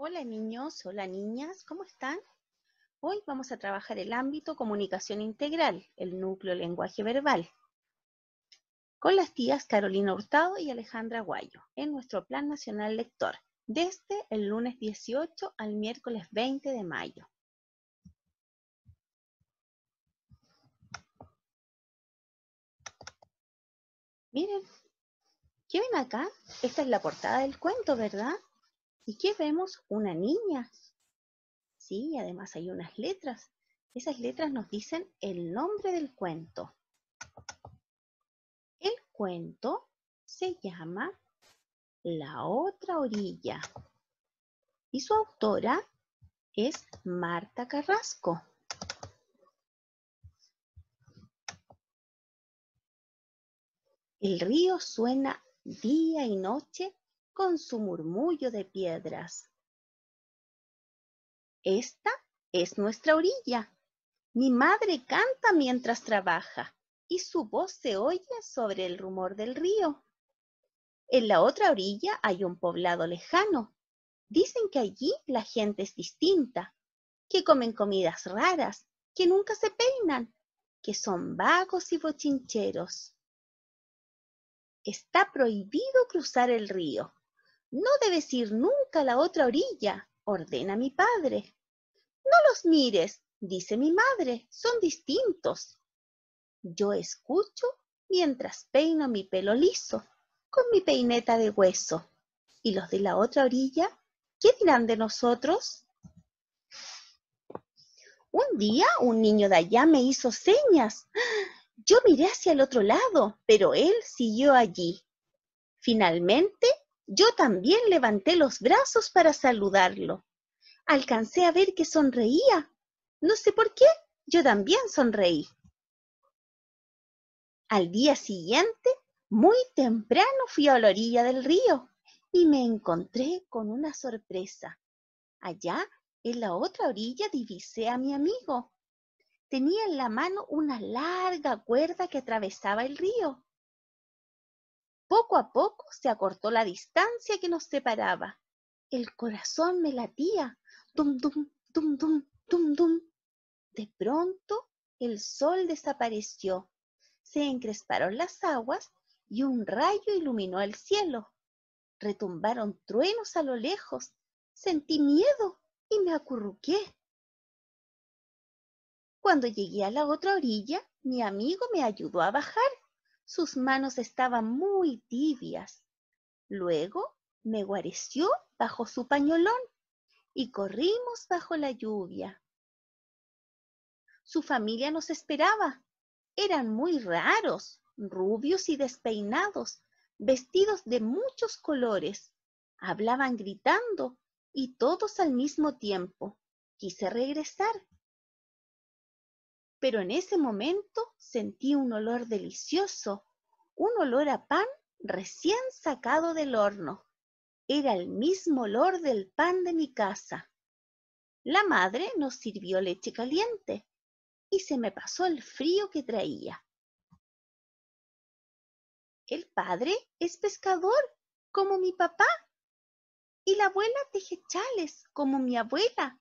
Hola niños, hola niñas, ¿cómo están? Hoy vamos a trabajar el ámbito comunicación integral, el núcleo lenguaje verbal, con las tías Carolina Hurtado y Alejandra Guayo, en nuestro Plan Nacional Lector, desde el lunes 18 al miércoles 20 de mayo. Miren, ¿qué ven acá? Esta es la portada del cuento, ¿verdad? ¿Y qué vemos? Una niña. Sí, además hay unas letras. Esas letras nos dicen el nombre del cuento. El cuento se llama La otra orilla. Y su autora es Marta Carrasco. El río suena día y noche con su murmullo de piedras. Esta es nuestra orilla. Mi madre canta mientras trabaja y su voz se oye sobre el rumor del río. En la otra orilla hay un poblado lejano. Dicen que allí la gente es distinta, que comen comidas raras, que nunca se peinan, que son vagos y bochincheros. Está prohibido cruzar el río. No debes ir nunca a la otra orilla, ordena mi padre. No los mires, dice mi madre, son distintos. Yo escucho mientras peino mi pelo liso con mi peineta de hueso. ¿Y los de la otra orilla? ¿Qué dirán de nosotros? Un día un niño de allá me hizo señas. Yo miré hacia el otro lado, pero él siguió allí. Finalmente yo también levanté los brazos para saludarlo. Alcancé a ver que sonreía. No sé por qué, yo también sonreí. Al día siguiente, muy temprano fui a la orilla del río y me encontré con una sorpresa. Allá, en la otra orilla, divisé a mi amigo. Tenía en la mano una larga cuerda que atravesaba el río. Poco a poco se acortó la distancia que nos separaba. El corazón me latía. Dum, dum, dum, dum, dum, dum. De pronto el sol desapareció. Se encresparon las aguas y un rayo iluminó el cielo. Retumbaron truenos a lo lejos. Sentí miedo y me acurruqué. Cuando llegué a la otra orilla, mi amigo me ayudó a bajar sus manos estaban muy tibias. Luego me guareció bajo su pañolón y corrimos bajo la lluvia. Su familia nos esperaba. Eran muy raros, rubios y despeinados, vestidos de muchos colores. Hablaban gritando y todos al mismo tiempo. Quise regresar, pero en ese momento sentí un olor delicioso, un olor a pan recién sacado del horno. Era el mismo olor del pan de mi casa. La madre nos sirvió leche caliente y se me pasó el frío que traía. El padre es pescador, como mi papá, y la abuela teje chales, como mi abuela.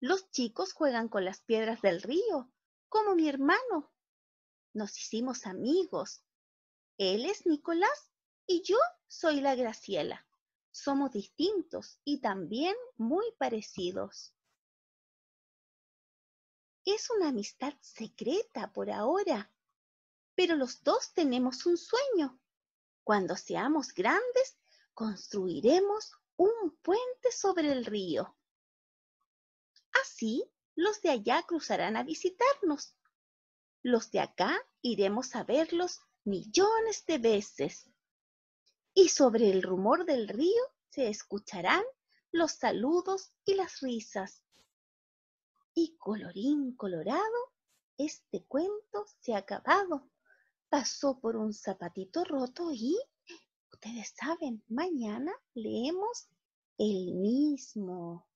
Los chicos juegan con las piedras del río, como mi hermano. Nos hicimos amigos. Él es Nicolás y yo soy la Graciela. Somos distintos y también muy parecidos. Es una amistad secreta por ahora, pero los dos tenemos un sueño. Cuando seamos grandes, construiremos un puente sobre el río. Así, los de allá cruzarán a visitarnos. Los de acá iremos a verlos millones de veces. Y sobre el rumor del río se escucharán los saludos y las risas. Y colorín colorado, este cuento se ha acabado. Pasó por un zapatito roto y, ustedes saben, mañana leemos el mismo.